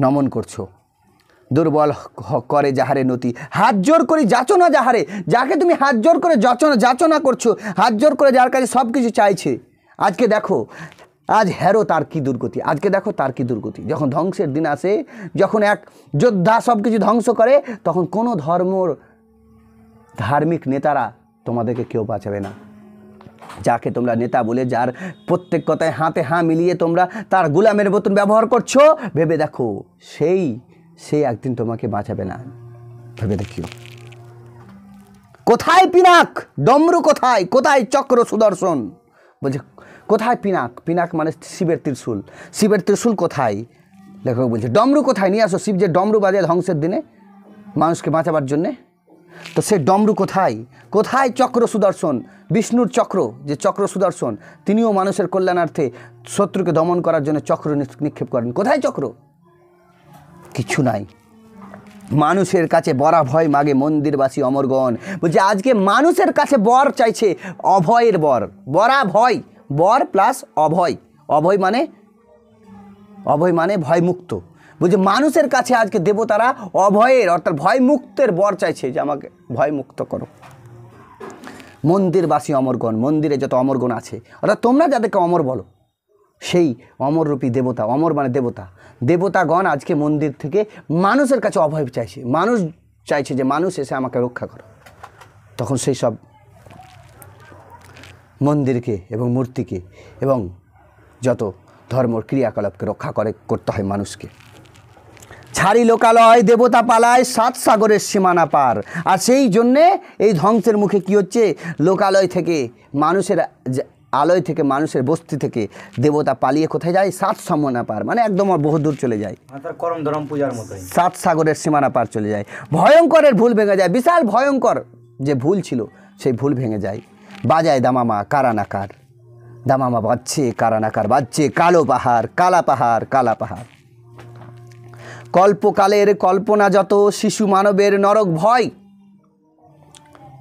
নমন করছো দুর্বল করে যাহারে নতি হাত জোর করে যাচনা যাহারে যাকে তুমি হাত জোর করে যাচনা যাচনা করছো হাত জোর করে যার কাছে সব কিছু চাইছে আজকে দেখো আজ হ্যারো তার কি দুর্গতি আজকে দেখো তার কি দুর্গতি যখন ধ্বংসের দিন আসে যখন এক যোদ্ধা সব কিছু ধ্বংস করে তখন কোনো ধর্মর ধার্মিক নেতারা তোমাদেরকে কেউ বাঁচাবে না যাকে তোমরা নেতা বলে যার প্রত্যেক কথায় হাতে হাঁ মিলিয়ে তোমরা তার গুলামের মতন ব্যবহার করছো ভেবে দেখো সেই সে একদিন তোমাকে বাঁচাবে না ভেবে দেখিও কোথায় পিনাক ডমরু কোথায় কোথায় চক্র সুদর্শন বলছে কোথায় পিনাক পিনাক মানে শিবের ত্রিশুল শিবের ত্রিশুল কোথায় লেখক বলছে ডমরু কোথায় নিয়ে আসো শিব যে ডমরু বাজে ধ্বংসের দিনে মানুষকে বাঁচাবার জন্যে তো সে ডমরু কোথায় কোথায় চক্র সুদর্শন বিষ্ণুর চক্র যে চক্র সুদর্শন তিনিও মানুষের কল্যাণার্থে শত্রুকে দমন করার জন্য চক্র নিক্ষেপ করেন কোথায় চক্র কিছু নাই মানুষের কাছে বরা ভয় মাগে মন্দিরবাসী অমরগণ বলছে আজকে মানুষের কাছে বর চাইছে অভয়ের বর বরা ভয় বর প্লাস অভয় অভয় মানে অভয় মানে ভয়মুক্ত বলছে মানুষের কাছে আজকে দেবতারা অভয়ের অর্থাৎ ভয়মুক্তের বর চাইছে যে আমাকে ভয়মুক্ত করো মন্দিরবাসী অমরগণ মন্দিরে যত অমরগণ আছে অর্থাৎ তোমরা যাদেরকে অমর বলো সেই অমররূপী দেবতা অমর মানে দেবতা দেবতাগণ আজকে মন্দির থেকে মানুষের কাছে অভয় চাইছে মানুষ চাইছে যে মানুষ এসে আমাকে রক্ষা করো তখন সেই সব মন্দিরকে এবং মূর্তিকে এবং যত ধর্ম ক্রিয়াকলাপকে রক্ষা করে করতে হয় মানুষকে ছাড়ি লোকালয় দেবতা পালায় সাত সাগরের সীমানা পার আর সেই জন্যে এই ধ্বংসের মুখে কি হচ্ছে লোকালয় থেকে মানুষের আলোয় থেকে মানুষের বস্তি থেকে দেবতা পালিয়ে কোথায় যায় সাত সমনা পার মানে একদম বহু দূর চলে যায় সাত সাগরের সীমানা পার চলে যায় ভয়ঙ্করের ভুল ভেঙে যায় বিশাল ভয়ঙ্কর যে ভুল ছিল সেই ভুল ভেঙে যায় বাজায় দামামা কারানাকার দামামা বাজছে কারানাকার বাজছে কালো পাহাড় কালা পাহাড় কালা পাহাড় কল্পকালের কল্পনা যত শিশু মানবের নরক ভয়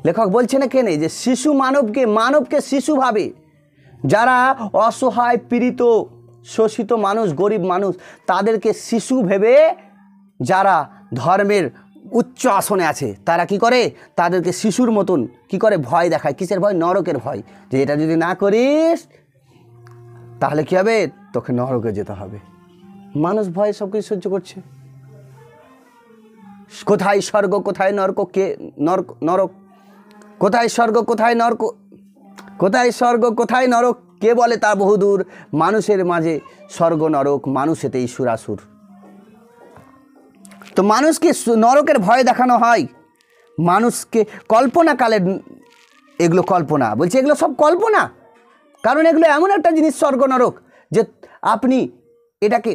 লেখক বলছে না কেনে যে শিশু মানবকে মানবকে শিশু ভাবে যারা অসহায় পীড়িত শোষিত মানুষ গরিব মানুষ তাদেরকে শিশু ভেবে যারা ধর্মের উচ্চ আসনে আছে তারা কি করে তাদেরকে শিশুর মতন কি করে ভয় দেখায় কিসের ভয় নরকের ভয় যে এটা যদি না করিস তাহলে কী হবে তোকে নরকে যেতে হবে মানুষ ভয় সব কিছু সহ্য করছে কোথায় স্বর্গ কোথায় নরক কে নরক নরক কোথায় স্বর্গ কোথায় নরক কোথায় স্বর্গ কোথায় নরক কে বলে তা বহুদূর মানুষের মাঝে স্বর্গ নরক মানুষেতেই সুরাসুর তো মানুষকে নরকের ভয় দেখানো হয় মানুষকে কল্পনাকালে এগুলো কল্পনা বলছে এগুলো সব কল্পনা কারণ এগুলো এমন একটা জিনিস স্বর্গ নরক যে আপনি এটাকে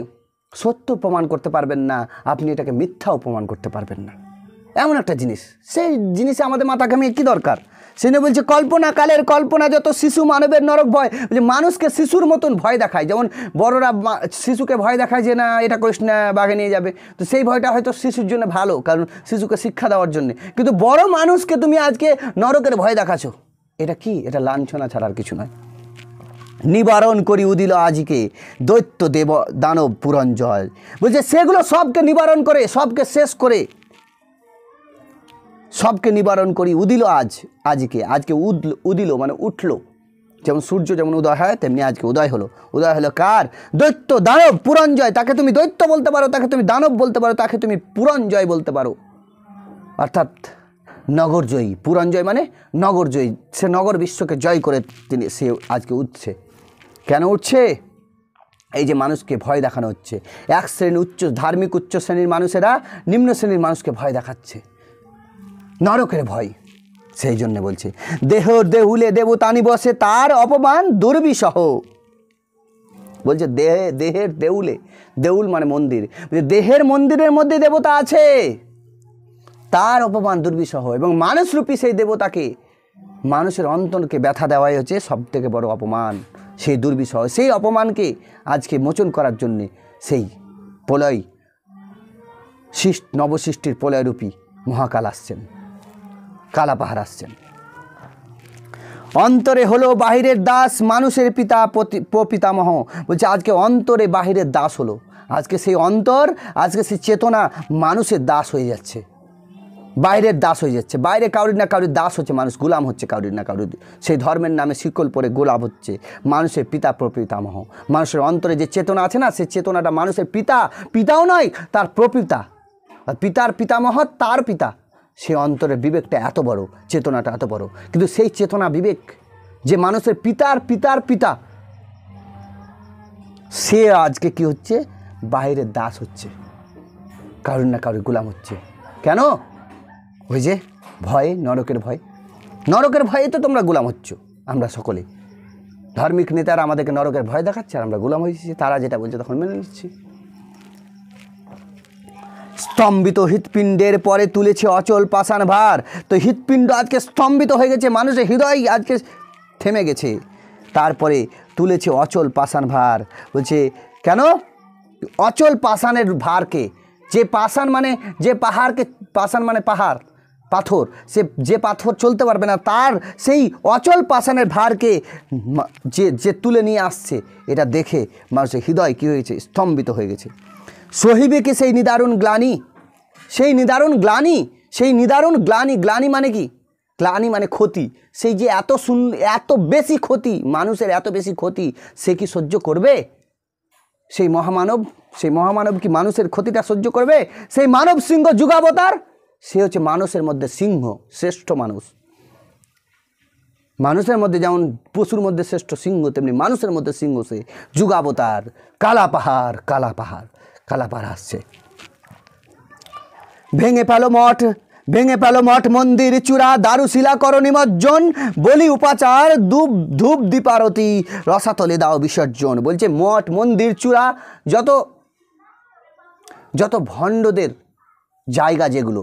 সত্য প্রমাণ করতে পারবেন না আপনি এটাকে মিথ্যাও প্রমাণ করতে পারবেন না এমন একটা জিনিস সেই জিনিসে আমাদের মাথা ঘামিয়ে কী দরকার সেজন্য বলছে কল্পনা কালের কল্পনা যত শিশু মানবের নরক ভয় বলছে মানুষকে শিশুর মতন ভয় দেখায় যেমন বড়রা শিশুকে ভয় দেখায় যে না এটা করিস না বাঘে নিয়ে যাবে তো সেই ভয়টা হয়তো শিশুর জন্য ভালো কারণ শিশুকে শিক্ষা দেওয়ার জন্য কিন্তু বড় মানুষকে তুমি আজকে নরকের ভয় দেখাছো এটা কি এটা লাঞ্ছনা ছাড়ার কিছু নয় নিবারণ করি উদিল আজকে দৈত্য দেব দানব পুরঞ্জয় বলছে সেগুলো সবকে নিবারণ করে সবকে শেষ করে সবকে নিবারণ করি উদিল আজ আজকে আজকে উদল উদিল মানে উঠল যেমন সূর্য যেমন উদয় হয় তেমনি আজকে উদয় হলো উদয় হলো কার দৈত্য দানব পুরঞ্জয় তাকে তুমি দৈত্য বলতে পারো তাকে তুমি দানব বলতে পারো তাকে তুমি পুরঞ্জয় বলতে পারো অর্থাৎ নগরজয়ী পুরঞ্জয় মানে নগরজয়ী সে নগর বিশ্বকে জয় করে তিনি সে আজকে উঠছে কেন উঠছে এই যে মানুষকে ভয় দেখানো হচ্ছে এক শ্রেণীর উচ্চ ধার্মিক উচ্চ শ্রেণীর মানুষেরা নিম্ন শ্রেণীর মানুষকে ভয় দেখাচ্ছে নরকের ভয় সেই জন্য বলছে দেহ দেহুলে দেবতানি বসে তার অপমান দুর্বিসহ বলছে দেহে দেহের দেউলে দেউল মানে মন্দির দেহের মন্দিরের মধ্যে দেবতা আছে তার অপমান দুর্বিসহ এবং মানুষরূপী সেই দেবতাকে মানুষের অন্তরকে ব্যথা দেওয়াই হচ্ছে সব থেকে বড় অপমান সেই দুর্বিসহ সেই অপমানকে আজকে মোচন করার জন্যে সেই প্রলয় সৃষ্ট নবসৃষ্টির প্রলয়রূপী মহাকাল আসছেন কালাপাহার আসছেন অন্তরে হলো বাহিরের দাস মানুষের পিতা পিতামহ বলছে আজকে অন্তরে বাহিরের দাস হলো আজকে সেই অন্তর আজকে সেই চেতনা মানুষের দাস হয়ে যাচ্ছে বাইরের দাস হয়ে যাচ্ছে বাইরে কাউরির না কাউরির দাস হচ্ছে মানুষ গুলাম হচ্ছে কাউরির না কাউরির সেই ধর্মের নামে শিকল পরে গোলাম হচ্ছে মানুষের পিতা প্রপিতামহ মানুষের অন্তরে যে চেতনা আছে না সেই চেতনাটা মানুষের পিতা পিতাও নয় তার প্রপিতা পিতার পিতামহ তার পিতা সে অন্তরের বিবেকটা এত বড় চেতনাটা এত বড় কিন্তু সেই চেতনা বিবেক যে মানুষের পিতার পিতার পিতা সে আজকে কি হচ্ছে বাইরের দাস হচ্ছে কারুর না কারুর গোলাম হচ্ছে কেন ওই যে ভয়ে নরকের ভয় নরকের ভয়ে তো তোমরা গোলাম হচ্ছ আমরা সকলে ধার্মিক নেতারা আমাদেরকে নরকের ভয় দেখাচ্ছে আর আমরা গোলাম হয়েছি তারা যেটা বলছে তখন মেনে নিচ্ছি স্তম্ভিত হৃৎপিণ্ডের পরে তুলেছে অচল পাষাণ ভার তো হৃৎপিণ্ড আজকে স্তম্ভিত হয়ে গেছে মানুষের হৃদয় আজকে থেমে গেছে তারপরে তুলেছে অচল পাষাণ ভার বলছে কেন অচল পাষাণের ভারকে যে পাষাণ মানে যে পাহাড়কে পাষাণ মানে পাহাড় পাথর সে যে পাথর চলতে পারবে না তার সেই অচল পাষাণের ভারকে যে যে তুলে নিয়ে আসছে এটা দেখে মানুষের হৃদয় কী হয়েছে স্তম্ভিত হয়ে গেছে সহিবে কি সেই নিদারুণ গ্লানি সেই নিদারুণ গ্লানি সেই নিদারুণ গ্লানি গ্লানি মানে কি গ্লানি মানে ক্ষতি সেই যে এত সুন এত বেশি ক্ষতি মানুষের এত বেশি ক্ষতি সে কি সহ্য করবে সেই মহামানব সেই মহামানব কি মানুষের ক্ষতিটা সহ্য করবে সেই মানব সিংহ যুগাবতার সে হচ্ছে মানুষের মধ্যে সিংহ শ্রেষ্ঠ মানুষ মানুষের মধ্যে যেমন পশুর মধ্যে শ্রেষ্ঠ সিংহ তেমনি মানুষের মধ্যে সিংহ সে যুগাবতার কালা পাহাড় কালা পাহাড় কালাপাড়া আসছে ভেঙে পেল মঠ ভেঙে পেল মঠ মন্দির চূড়া দারুশিলাকর নিমজ্জন বলি উপাচার ধূপ ধূপ দীপারতি রসাতলে দাও বিসর্জন বলছে মঠ মন্দির চূড়া যত যত ভণ্ডদের জায়গা যেগুলো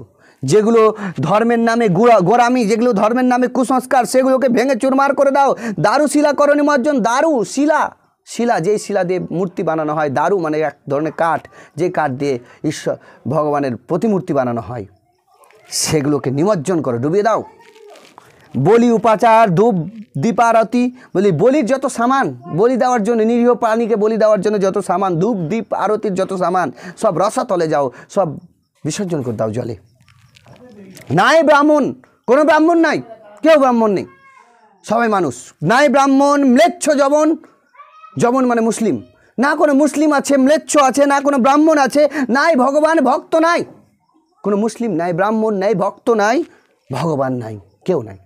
যেগুলো ধর্মের নামে গোড়া গোড়ামি যেগুলো ধর্মের নামে কুসংস্কার সেগুলোকে ভেঙে চুরমার করে দাও দারুশিলা শিলা করণী দারু শিলা শিলা যেই শিলা দিয়ে মূর্তি বানানো হয় দারু মানে এক ধরনের কাঠ যে কাঠ দিয়ে ঈশ্বর ভগবানের প্রতিমূর্তি বানানো হয় সেগুলোকে নিমজ্জন করো ডুবিয়ে দাও বলি উপাচার ধূপ দীপারতি বলি বলির যত সামান বলি দেওয়ার জন্য নিরীহ প্রাণীকে বলি দেওয়ার জন্য যত সামান ধূপ দ্বীপ আরতির যত সামান সব রসা তলে যাও সব বিসর্জন করে দাও জলে নাই ব্রাহ্মণ কোনো ব্রাহ্মণ নাই কেউ ব্রাহ্মণ নেই সবাই মানুষ নাই ব্রাহ্মণ ম্লেচ্ছ যবন যমন মানে মুসলিম না কোনো মুসলিম আছে ম্লেচ্ছ আছে না কোনো ব্রাহ্মণ আছে নাই ভগবান ভক্ত নাই কোনো মুসলিম নাই ব্রাহ্মণ নাই ভক্ত নাই ভগবান নাই কেউ নাই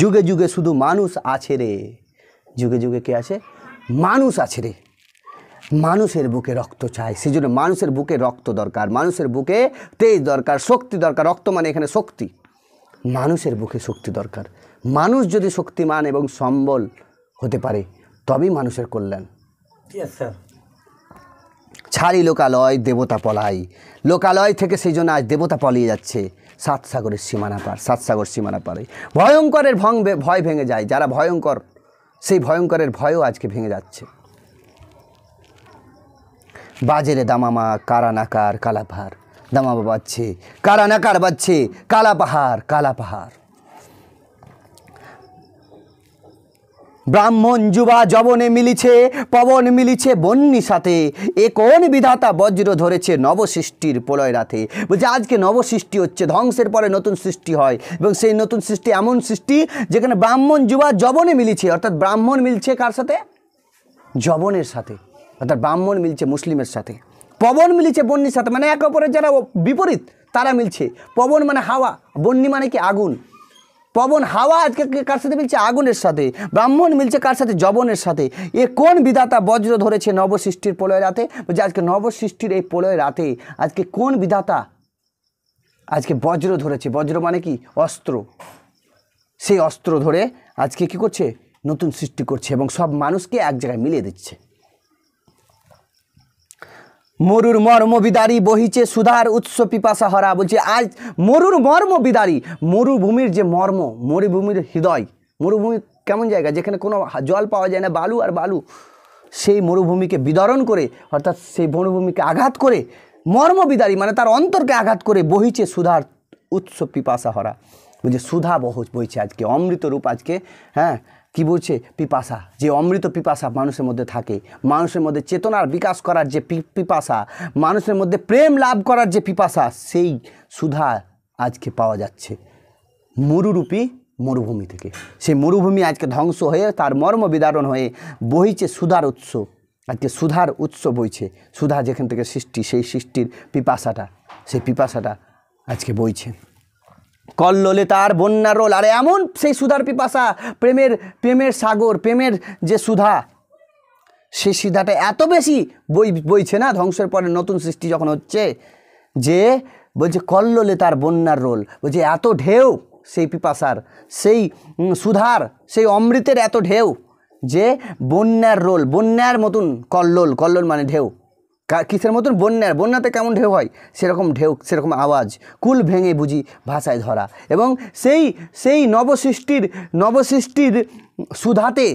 যুগে যুগে শুধু মানুষ আছে রে যুগে যুগে কে আছে মানুষ আছে রে মানুষের বুকে রক্ত চায় সেই জন্য মানুষের বুকে রক্ত দরকার মানুষের বুকে তেজ দরকার শক্তি দরকার রক্ত মানে এখানে শক্তি মানুষের বুকে শক্তি দরকার মানুষ যদি শক্তিমান এবং সম্বল হতে পারে তবেই মানুষের কল্যাণ স্যার ছাড়ি লোকালয় দেবতা পলাই লোকালয় থেকে সেই জন্য আজ দেবতা পলিয়ে যাচ্ছে সাত সাগরের সীমানা পার সাত সাগর সীমানা পারে ভয়ঙ্করের ভং ভয় ভেঙে যায় যারা ভয়ঙ্কর সেই ভয়ঙ্করের ভয়ও আজকে ভেঙে যাচ্ছে বাজারে দামামা কারানাকার কালাভার দামামা বাজছে কারানাকার বাজছে কালা পাহাড় কালা পাহাড় ব্রাহ্মণ যুবা জবনে মিলিছে পবন মিলিছে বন্যি সাথে এ কোন বিধাতা বজ্র ধরেছে নবসৃষ্টির প্রলয় রাতে বলছে আজকে নবসৃষ্টি হচ্ছে ধ্বংসের পরে নতুন সৃষ্টি হয় এবং সেই নতুন সৃষ্টি এমন সৃষ্টি যেখানে ব্রাহ্মণ যুবা জবনে মিলিছে অর্থাৎ ব্রাহ্মণ মিলছে কার সাথে জবনের সাথে অর্থাৎ ব্রাহ্মণ মিলছে মুসলিমের সাথে পবন মিলিছে বন্যির সাথে মানে একে অপরের যারা বিপরীত তারা মিলছে পবন মানে হাওয়া বন্যি মানে কি আগুন পবন হাওয়া আজকে কার সাথে মিলছে আগুনের সাথে ব্রাহ্মণ মিলছে কার সাথে জবনের সাথে এ কোন বিধাতা বজ্র ধরেছে নবসৃষ্টির প্রলয় রাতে যে আজকে নবসৃষ্টির এই প্রলয় রাতে আজকে কোন বিধাতা আজকে বজ্র ধরেছে বজ্র মানে কি অস্ত্র সেই অস্ত্র ধরে আজকে কি করছে নতুন সৃষ্টি করছে এবং সব মানুষকে এক জায়গায় মিলিয়ে দিচ্ছে মরুর মর্ম বিদারি বহিছে সুধার উৎস পিপাসা হরা বলছে আজ মরুর মর্ম বিদারি মরুভূমির যে মর্ম মরুভূমির হৃদয় মরুভূমি কেমন জায়গা যেখানে কোনো জল পাওয়া যায় না বালু আর বালু সেই মরুভূমিকে বিদরণ করে অর্থাৎ সেই মরুভূমিকে আঘাত করে মর্ম বিদারি মানে তার অন্তরকে আঘাত করে বহিছে সুধার উৎস পিপাসা হরা বলছে সুধা বহ বইছে আজকে অমৃত রূপ আজকে হ্যাঁ কি বলছে পিপাসা যে অমৃত পিপাসা মানুষের মধ্যে থাকে মানুষের মধ্যে চেতনার বিকাশ করার যে পিপাসা মানুষের মধ্যে প্রেম লাভ করার যে পিপাসা সেই সুধা আজকে পাওয়া যাচ্ছে মরুরূপী মরুভূমি থেকে সেই মরুভূমি আজকে ধ্বংস হয়ে তার মর্ম বিদারণ হয়ে বইছে সুধার উৎস আজকে সুধার উৎস বইছে সুধা যেখান থেকে সৃষ্টি সেই সৃষ্টির পিপাসাটা সেই পিপাসাটা আজকে বইছে কল্লোলে তার বন্যার রোল আর এমন সেই সুধার পিপাসা প্রেমের প্রেমের সাগর প্রেমের যে সুধা সেই সুধাটা এত বেশি বই বইছে না ধ্বংসের পরে নতুন সৃষ্টি যখন হচ্ছে যে বলছে কল্লোলে তার বন্যার রোল বলছে এত ঢেউ সেই পিপাসার সেই সুধার সেই অমৃতের এত ঢেউ যে বন্যার রোল বন্যার মতন কল্লোল কল্লোল মানে ঢেউ কিসের মতন বন্যার বন্যাতে কেমন ঢেউ হয় সেরকম ঢেউ সেরকম আওয়াজ কুল ভেঙে বুঝি ভাষায় ধরা এবং সেই সেই নবসৃষ্টির নবসৃষ্টির সুধাতে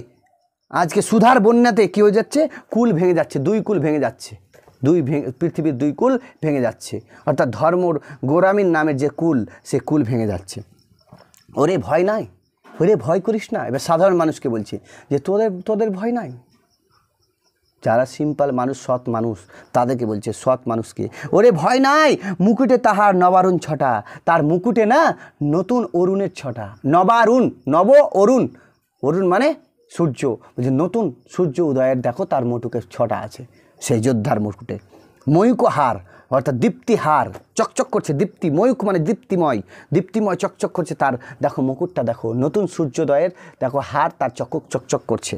আজকে সুধার বন্যাতে কী হয়ে যাচ্ছে কুল ভেঙে যাচ্ছে দুই কুল ভেঙে যাচ্ছে দুই ভেঙে পৃথিবীর দুই কুল ভেঙে যাচ্ছে অর্থাৎ ধর্মর গোরামীর নামের যে কুল সে কুল ভেঙে যাচ্ছে ওরে ভয় নাই ওরে ভয় করিস না এবার সাধারণ মানুষকে বলছে যে তোদের তোদের ভয় নাই যারা সিম্পল মানুষ সৎ মানুষ তাদেরকে বলছে সৎ মানুষকে ওরে ভয় নাই মুকুটে তাহার নবারুণ ছটা তার মুকুটে না নতুন অরুণের ছটা নবারুণ নব অরুণ অরুণ মানে সূর্য বলছে নতুন সূর্য উদয়ের দেখো তার মুটুকে ছটা আছে সেই যোদ্ধার মুকুটে হার অর্থাৎ দীপ্তি হার চকচক করছে দীপ্তি ময়ূক মানে দীপ্তিময় দীপ্তিময় চকচক করছে তার দেখো মুকুটটা দেখো নতুন সূর্যোদয়ের দেখো হার তার চকক চকচক করছে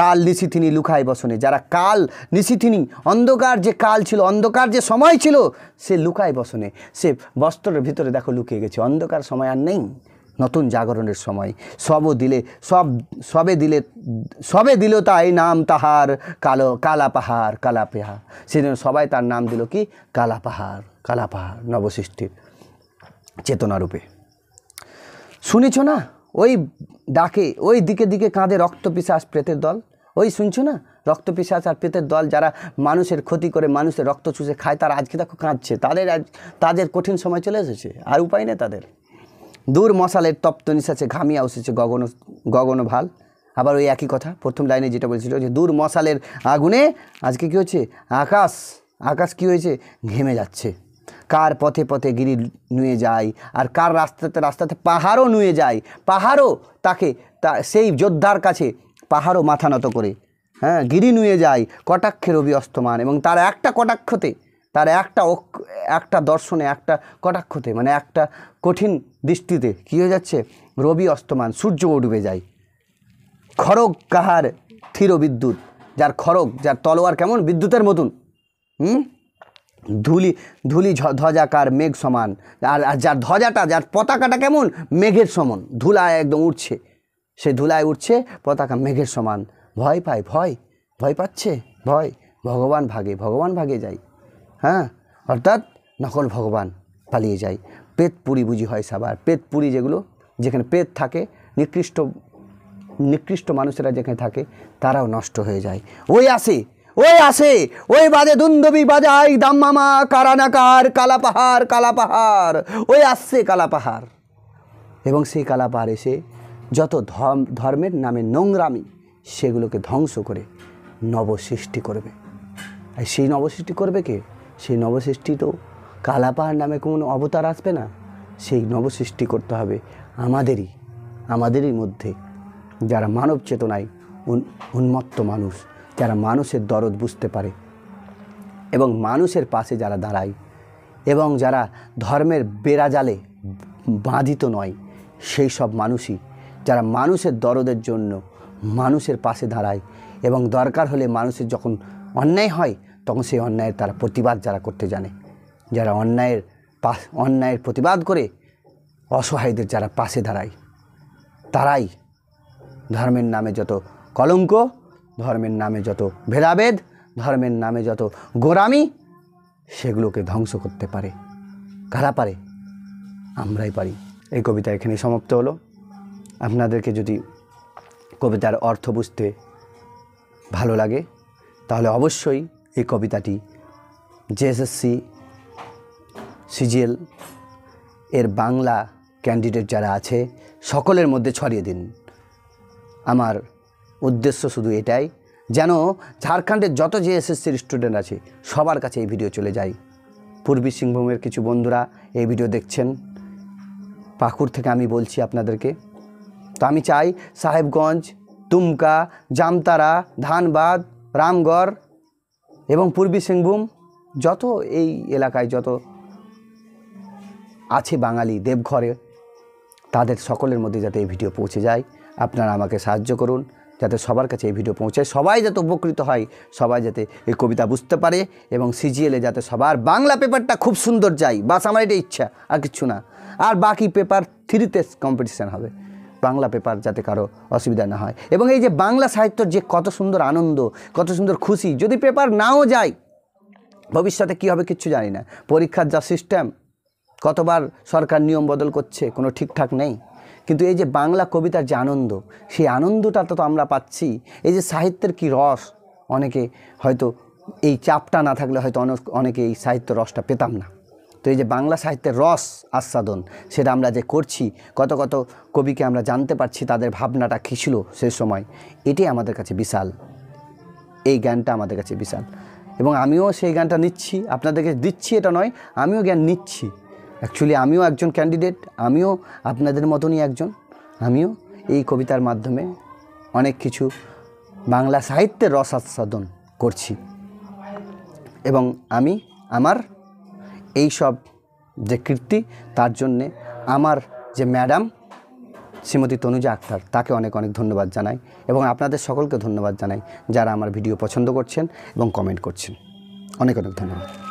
কাল নিশিথিনী লুকায় বসনে যারা কাল নিশিথিনী অন্ধকার যে কাল ছিল অন্ধকার যে সময় ছিল সে লুকায় বসনে সে বস্ত্রের ভিতরে দেখো লুকিয়ে গেছে অন্ধকার সময় আর নেই নতুন জাগরণের সময় সব দিলে সব সবে দিলে সবে দিল তাই নাম তাহার কালো কালা পাহাড় কালা পাহাড় সেজন্য সবাই তার নাম দিল কি কালা পাহাড় কালা পাহাড় নবসৃষ্টির চেতনারূপে শুনেছ না ওই ডাকে ওই দিকে দিকে কাঁধে রক্ত পিসাস প্রেতের দল ওই শুনছো না রক্ত পিসাস আর প্রেতের দল যারা মানুষের ক্ষতি করে মানুষের রক্ত চুষে খায় তারা আজকে দেখো কাঁদছে তাদের আজ তাদের কঠিন সময় চলে এসেছে আর উপায় নেই তাদের দূর মশালের তপ্ত নিঃশ্বাসে ঘামিয়া এসেছে গগন গগন ভাল আবার ওই একই কথা প্রথম লাইনে যেটা বলছিল যে দূর মশালের আগুনে আজকে কী হচ্ছে আকাশ আকাশ কি হয়েছে ঘেমে যাচ্ছে কার পথে পথে গিরি নুয়ে যায় আর কার রাস্তাতে রাস্তাতে পাহাড়ও নুয়ে যায় পাহাড়ও তাকে তা সেই যোদ্ধার কাছে পাহাড়ও মাথা নত করে হ্যাঁ গিরি নুয়ে যায় কটাক্ষের রবি অস্তমান এবং তার একটা কটাক্ষতে তার একটা একটা দর্শনে একটা কটাক্ষতে মানে একটা কঠিন দৃষ্টিতে কী হয়ে যাচ্ছে রবি অস্তমান সূর্য ডুবে যায় খড়গ কাহার থির বিদ্যুৎ যার খড়গ যার তলোয়ার কেমন বিদ্যুতের মতন হুম ধুলি ধুলি ধ্বজাকার মেঘ সমান আর আর যার ধ্বজাটা যার পতাকাটা কেমন মেঘের সমান ধুলায় একদম উঠছে সে ধুলায় উঠছে পতাকা মেঘের সমান ভয় পায় ভয় ভয় পাচ্ছে ভয় ভগবান ভাগে ভগবান ভাগে যাই হ্যাঁ অর্থাৎ নকল ভগবান পালিয়ে যায় পুরি বুঝি হয় সাবার পুরি যেগুলো যেখানে পেত থাকে নিকৃষ্ট নিকৃষ্ট মানুষেরা যেখানে থাকে তারাও নষ্ট হয়ে যায় ওই আসে ওই আসে ওই বাজে দুন্দবি বাজাই দাম্মামা কারানাকার কালাপাহাড় কালাপাহাড় ওই আসছে কালাপাহাড় এবং সেই পাহাড় এসে যত ধর্ম ধর্মের নামে নোংরামি সেগুলোকে ধ্বংস করে নবসৃষ্টি করবে আর সেই নবসৃষ্টি করবে কে সেই নবসৃষ্টি তো কালাপাহাড় নামে কোনো অবতার আসবে না সেই নবসৃষ্টি করতে হবে আমাদেরই আমাদেরই মধ্যে যারা মানব চেতনায় উন্মত্ত মানুষ যারা মানুষের দরদ বুঝতে পারে এবং মানুষের পাশে যারা দাঁড়ায় এবং যারা ধর্মের বেড়াজালে বাঁধিত নয় সেই সব মানুষই যারা মানুষের দরদের জন্য মানুষের পাশে দাঁড়ায় এবং দরকার হলে মানুষের যখন অন্যায় হয় তখন সেই অন্যায়ের তারা প্রতিবাদ যারা করতে জানে যারা অন্যায়ের পাশ অন্যায়ের প্রতিবাদ করে অসহায়দের যারা পাশে দাঁড়ায় তারাই ধর্মের নামে যত কলঙ্ক ধর্মের নামে যত ভেদাভেদ ধর্মের নামে যত গোরামি সেগুলোকে ধ্বংস করতে পারে কারা পারে আমরাই পারি এই কবিতা এখানে সমাপ্ত হলো আপনাদেরকে যদি কবিতার অর্থ বুঝতে ভালো লাগে তাহলে অবশ্যই এই কবিতাটি জেএসএসসি সিজিএল এর বাংলা ক্যান্ডিডেট যারা আছে সকলের মধ্যে ছড়িয়ে দিন আমার উদ্দেশ্য শুধু এটাই যেন ঝাড়খণ্ডের যত যে এসএসসির স্টুডেন্ট আছে সবার কাছে এই ভিডিও চলে যায় পূর্বী সিংভূমের কিছু বন্ধুরা এই ভিডিও দেখছেন পাখুর থেকে আমি বলছি আপনাদেরকে তো আমি চাই সাহেবগঞ্জ তুমকা জামতারা ধানবাদ রামগড় এবং পূর্বী সিংভূম যত এই এলাকায় যত আছে বাঙালি দেবঘরে তাদের সকলের মধ্যে যাতে এই ভিডিও পৌঁছে যায় আপনারা আমাকে সাহায্য করুন যাতে সবার কাছে এই ভিডিও পৌঁছায় সবাই যাতে উপকৃত হয় সবাই যাতে এই কবিতা বুঝতে পারে এবং সিজিএলে যাতে সবার বাংলা পেপারটা খুব সুন্দর যায় বাস আমার এটা ইচ্ছা আর কিচ্ছু না আর বাকি পেপার থ্রিতে কম্পিটিশান হবে বাংলা পেপার যাতে কারো অসুবিধা না হয় এবং এই যে বাংলা সাহিত্যর যে কত সুন্দর আনন্দ কত সুন্দর খুশি যদি পেপার নাও যায় ভবিষ্যতে কি হবে কিচ্ছু জানি না পরীক্ষার যা সিস্টেম কতবার সরকার নিয়ম বদল করছে কোনো ঠিকঠাক নেই কিন্তু এই যে বাংলা কবিতার যে আনন্দ সেই আনন্দটা তো আমরা পাচ্ছি এই যে সাহিত্যের কি রস অনেকে হয়তো এই চাপটা না থাকলে হয়তো অনেক অনেকে এই সাহিত্য রসটা পেতাম না তো এই যে বাংলা সাহিত্যের রস আস্বাদন সেটা আমরা যে করছি কত কত কবিকে আমরা জানতে পারছি তাদের ভাবনাটা কী ছিল সে সময় এটি আমাদের কাছে বিশাল এই জ্ঞানটা আমাদের কাছে বিশাল এবং আমিও সেই জ্ঞানটা নিচ্ছি আপনাদেরকে দিচ্ছি এটা নয় আমিও জ্ঞান নিচ্ছি অ্যাকচুয়ালি আমিও একজন ক্যান্ডিডেট আমিও আপনাদের মতনই একজন আমিও এই কবিতার মাধ্যমে অনেক কিছু বাংলা সাহিত্যের রস আস্বাদন করছি এবং আমি আমার এই সব যে কীর্তি তার জন্যে আমার যে ম্যাডাম শ্রীমতী তনুজা আক্তার তাকে অনেক অনেক ধন্যবাদ জানাই এবং আপনাদের সকলকে ধন্যবাদ জানাই যারা আমার ভিডিও পছন্দ করছেন এবং কমেন্ট করছেন অনেক অনেক ধন্যবাদ